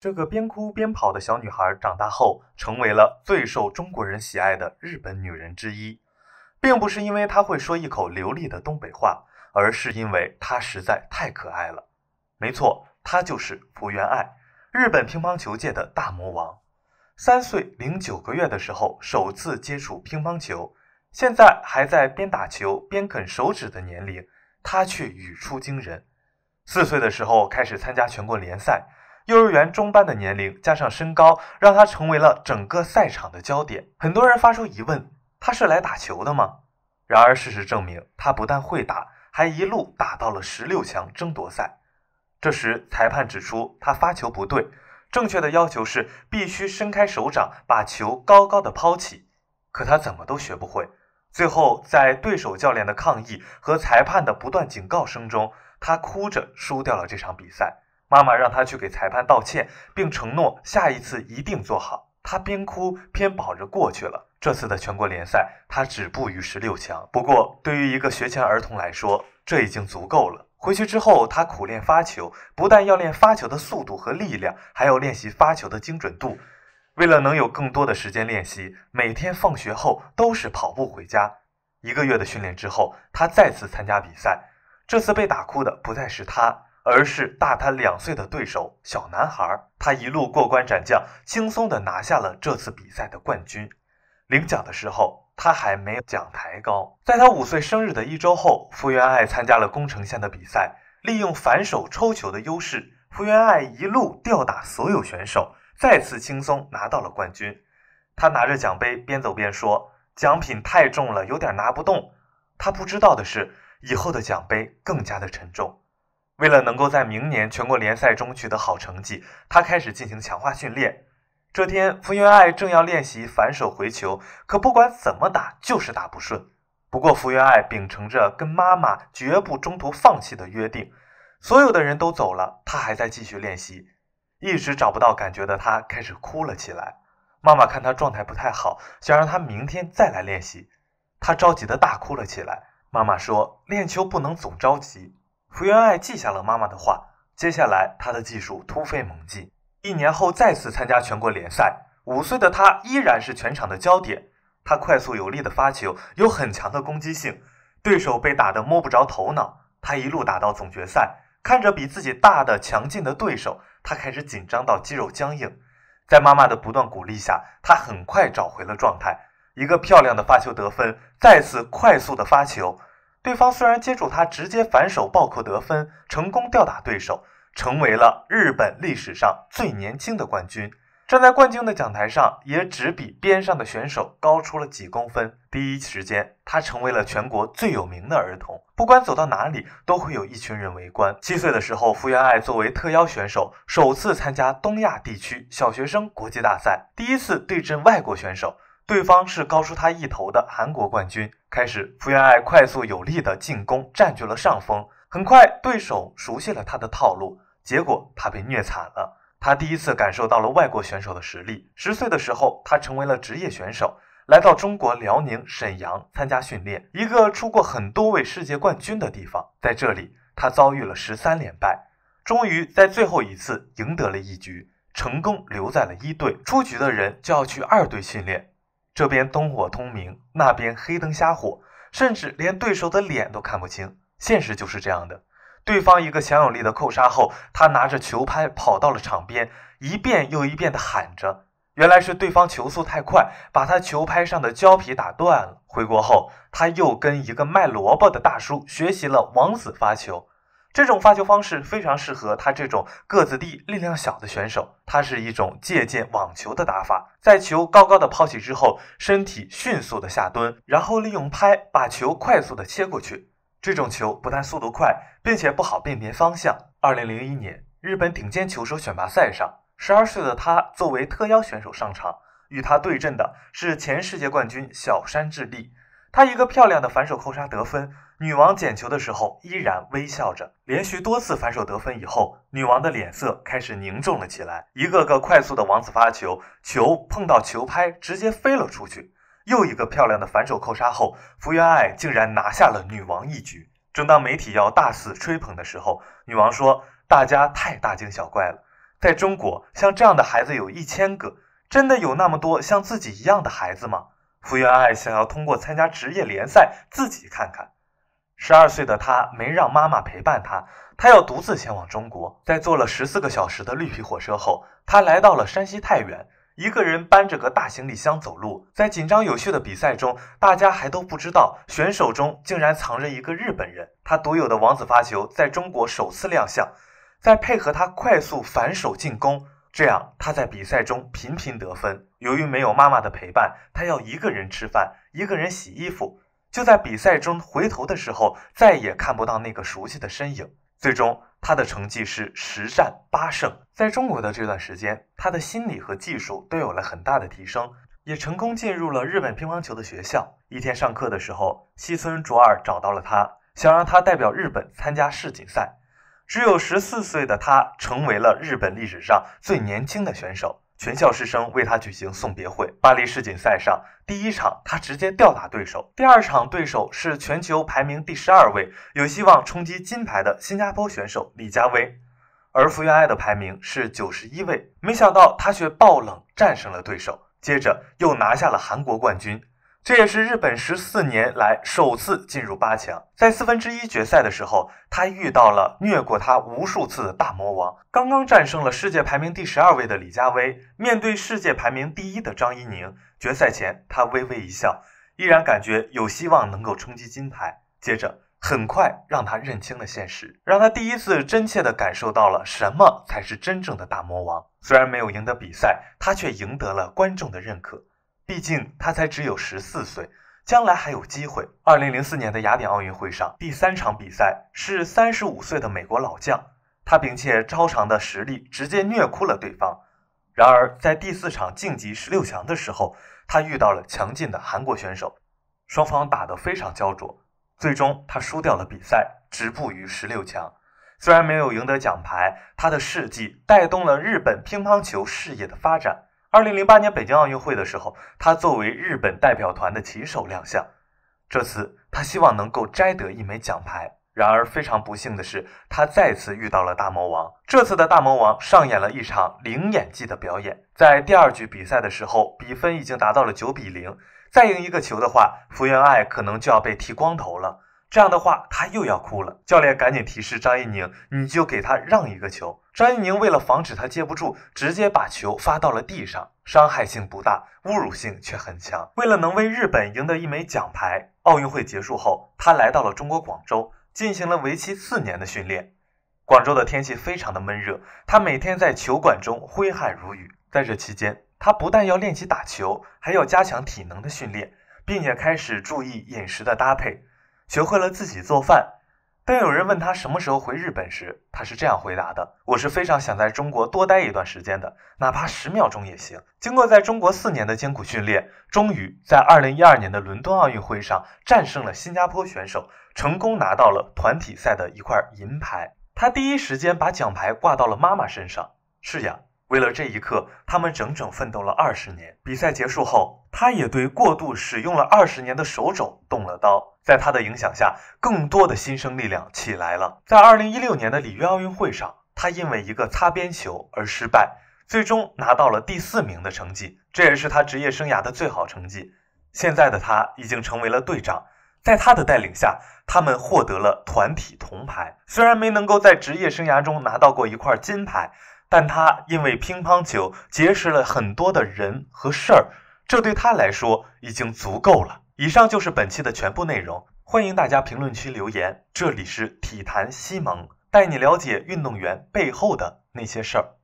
这个边哭边跑的小女孩长大后成为了最受中国人喜爱的日本女人之一，并不是因为她会说一口流利的东北话，而是因为她实在太可爱了。没错，她就是福原爱，日本乒乓球界的大魔王。三岁零九个月的时候首次接触乒乓球，现在还在边打球边啃手指的年龄，她却语出惊人。四岁的时候开始参加全国联赛。幼儿园中班的年龄加上身高，让他成为了整个赛场的焦点。很多人发出疑问：他是来打球的吗？然而事实证明，他不但会打，还一路打到了十六强争夺赛。这时，裁判指出他发球不对，正确的要求是必须伸开手掌，把球高高的抛起。可他怎么都学不会。最后，在对手教练的抗议和裁判的不断警告声中，他哭着输掉了这场比赛。妈妈让他去给裁判道歉，并承诺下一次一定做好。他边哭边跑着过去了。这次的全国联赛，他止步于十六强。不过，对于一个学前儿童来说，这已经足够了。回去之后，他苦练发球，不但要练发球的速度和力量，还要练习发球的精准度。为了能有更多的时间练习，每天放学后都是跑步回家。一个月的训练之后，他再次参加比赛。这次被打哭的不再是他。而是大他两岁的对手小男孩，他一路过关斩将，轻松的拿下了这次比赛的冠军。领奖的时候，他还没有奖台高。在他五岁生日的一周后，福原爱参加了宫城县的比赛，利用反手抽球的优势，福原爱一路吊打所有选手，再次轻松拿到了冠军。他拿着奖杯边走边说：“奖品太重了，有点拿不动。”他不知道的是，以后的奖杯更加的沉重。为了能够在明年全国联赛中取得好成绩，他开始进行强化训练。这天，福原爱正要练习反手回球，可不管怎么打，就是打不顺。不过，福原爱秉承着跟妈妈绝不中途放弃的约定，所有的人都走了，她还在继续练习。一直找不到感觉的她开始哭了起来。妈妈看他状态不太好，想让他明天再来练习。她着急的大哭了起来。妈妈说：“练球不能总着急。”福原爱记下了妈妈的话。接下来，她的技术突飞猛进。一年后，再次参加全国联赛，五岁的她依然是全场的焦点。她快速有力的发球，有很强的攻击性，对手被打得摸不着头脑。她一路打到总决赛，看着比自己大的、强劲的对手，她开始紧张到肌肉僵硬。在妈妈的不断鼓励下，她很快找回了状态。一个漂亮的发球得分，再次快速的发球。对方虽然接住他，直接反手暴扣得分，成功吊打对手，成为了日本历史上最年轻的冠军。站在冠军的讲台上，也只比边上的选手高出了几公分。第一时间，他成为了全国最有名的儿童，不管走到哪里，都会有一群人围观。七岁的时候，福原爱作为特邀选手，首次参加东亚地区小学生国际大赛，第一次对阵外国选手。对方是高出他一头的韩国冠军。开始，福原爱快速有力的进攻占据了上风。很快，对手熟悉了他的套路，结果他被虐惨了。他第一次感受到了外国选手的实力。十岁的时候，他成为了职业选手，来到中国辽宁沈阳参加训练，一个出过很多位世界冠军的地方。在这里，他遭遇了十三连败，终于在最后一次赢得了一局，成功留在了一队。出局的人就要去二队训练。这边灯火通明，那边黑灯瞎火，甚至连对手的脸都看不清。现实就是这样的。对方一个强有力的扣杀后，他拿着球拍跑到了场边，一遍又一遍地喊着。原来是对方球速太快，把他球拍上的胶皮打断了。回国后，他又跟一个卖萝卜的大叔学习了王子发球。这种发球方式非常适合他这种个子低、力量小的选手。它是一种借鉴网球的打法，在球高高的抛起之后，身体迅速的下蹲，然后利用拍把球快速的切过去。这种球不但速度快，并且不好辨别方向。二零零一年，日本顶尖球手选拔赛上，十二岁的他作为特邀选手上场，与他对阵的是前世界冠军小山智利。她一个漂亮的反手扣杀得分，女王捡球的时候依然微笑着。连续多次反手得分以后，女王的脸色开始凝重了起来。一个个快速的王子发球，球碰到球拍直接飞了出去。又一个漂亮的反手扣杀后，福原爱竟然拿下了女王一局。正当媒体要大肆吹捧的时候，女王说：“大家太大惊小怪了。在中国，像这样的孩子有一千个，真的有那么多像自己一样的孩子吗？”福原爱想要通过参加职业联赛自己看看。十二岁的她没让妈妈陪伴她，她要独自前往中国。在坐了十四个小时的绿皮火车后，她来到了山西太原，一个人搬着个大行李箱走路。在紧张有序的比赛中，大家还都不知道选手中竟然藏着一个日本人。他独有的王子发球在中国首次亮相，在配合他快速反手进攻。这样，他在比赛中频频得分。由于没有妈妈的陪伴，他要一个人吃饭，一个人洗衣服。就在比赛中回头的时候，再也看不到那个熟悉的身影。最终，他的成绩是十战八胜。在中国的这段时间，他的心理和技术都有了很大的提升，也成功进入了日本乒乓球的学校。一天上课的时候，西村卓尔找到了他，想让他代表日本参加世锦赛。只有十四岁的他成为了日本历史上最年轻的选手，全校师生为他举行送别会。巴黎世锦赛上，第一场他直接吊打对手，第二场对手是全球排名第十二位、有希望冲击金牌的新加坡选手李佳薇，而福原爱的排名是九十一位，没想到他却爆冷战胜了对手，接着又拿下了韩国冠军。这也是日本十四年来首次进入八强。在四分之一决赛的时候，他遇到了虐过他无数次的大魔王。刚刚战胜了世界排名第十二位的李佳薇，面对世界排名第一的张怡宁，决赛前他微微一笑，依然感觉有希望能够冲击金牌。接着，很快让他认清了现实，让他第一次真切的感受到了什么才是真正的大魔王。虽然没有赢得比赛，他却赢得了观众的认可。毕竟他才只有十四岁，将来还有机会。二零零四年的雅典奥运会上，第三场比赛是三十五岁的美国老将，他凭借超长的实力直接虐哭了对方。然而，在第四场晋级十六强的时候，他遇到了强劲的韩国选手，双方打得非常焦灼，最终他输掉了比赛，止步于十六强。虽然没有赢得奖牌，他的事迹带动了日本乒乓球事业的发展。二零零八年北京奥运会的时候，他作为日本代表团的旗手亮相。这次他希望能够摘得一枚奖牌。然而非常不幸的是，他再次遇到了大魔王。这次的大魔王上演了一场零演技的表演。在第二局比赛的时候，比分已经达到了九比零。再赢一个球的话，福原爱可能就要被剃光头了。这样的话，他又要哭了。教练赶紧提示张怡宁：“你就给他让一个球。”张怡宁为了防止他接不住，直接把球发到了地上，伤害性不大，侮辱性却很强。为了能为日本赢得一枚奖牌，奥运会结束后，他来到了中国广州，进行了为期四年的训练。广州的天气非常的闷热，他每天在球馆中挥汗如雨。在这期间，他不但要练习打球，还要加强体能的训练，并且开始注意饮食的搭配，学会了自己做饭。当有人问他什么时候回日本时，他是这样回答的：“我是非常想在中国多待一段时间的，哪怕十秒钟也行。”经过在中国四年的艰苦训练，终于在二零一二年的伦敦奥运会上战胜了新加坡选手，成功拿到了团体赛的一块银牌。他第一时间把奖牌挂到了妈妈身上。是呀。为了这一刻，他们整整奋斗了二十年。比赛结束后，他也对过度使用了二十年的手肘动了刀。在他的影响下，更多的新生力量起来了。在二零一六年的里约奥运会上，他因为一个擦边球而失败，最终拿到了第四名的成绩，这也是他职业生涯的最好成绩。现在的他已经成为了队长，在他的带领下，他们获得了团体铜牌。虽然没能够在职业生涯中拿到过一块金牌。但他因为乒乓球结识了很多的人和事儿，这对他来说已经足够了。以上就是本期的全部内容，欢迎大家评论区留言。这里是体坛西蒙，带你了解运动员背后的那些事儿。